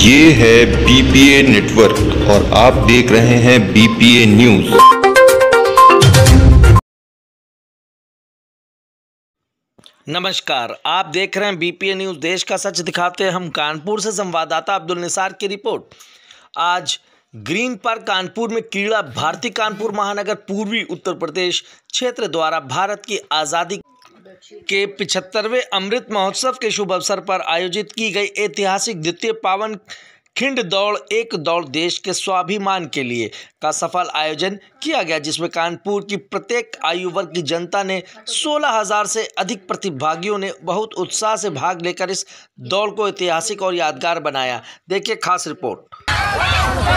ये है BPA network और आप देख रहे हैं बीपीए न्यूज नमस्कार आप देख रहे हैं बीपीए न्यूज देश का सच दिखाते हैं हम कानपुर से संवाददाता अब्दुल निसार की रिपोर्ट आज ग्रीन पार्क कानपुर में कीड़ा भारती कानपुर महानगर पूर्वी उत्तर प्रदेश क्षेत्र द्वारा भारत की आज़ादी के पिछहत्तरवें अमृत महोत्सव के शुभ अवसर पर आयोजित की गई ऐतिहासिक द्वितीय पावन खिंड दौड़ एक दौड़ देश के स्वाभिमान के लिए का सफल आयोजन किया गया जिसमें कानपुर की प्रत्येक आयु वर्ग की जनता ने 16,000 से अधिक प्रतिभागियों ने बहुत उत्साह से भाग लेकर इस दौड़ को ऐतिहासिक और यादगार बनाया देखिए खास रिपोर्ट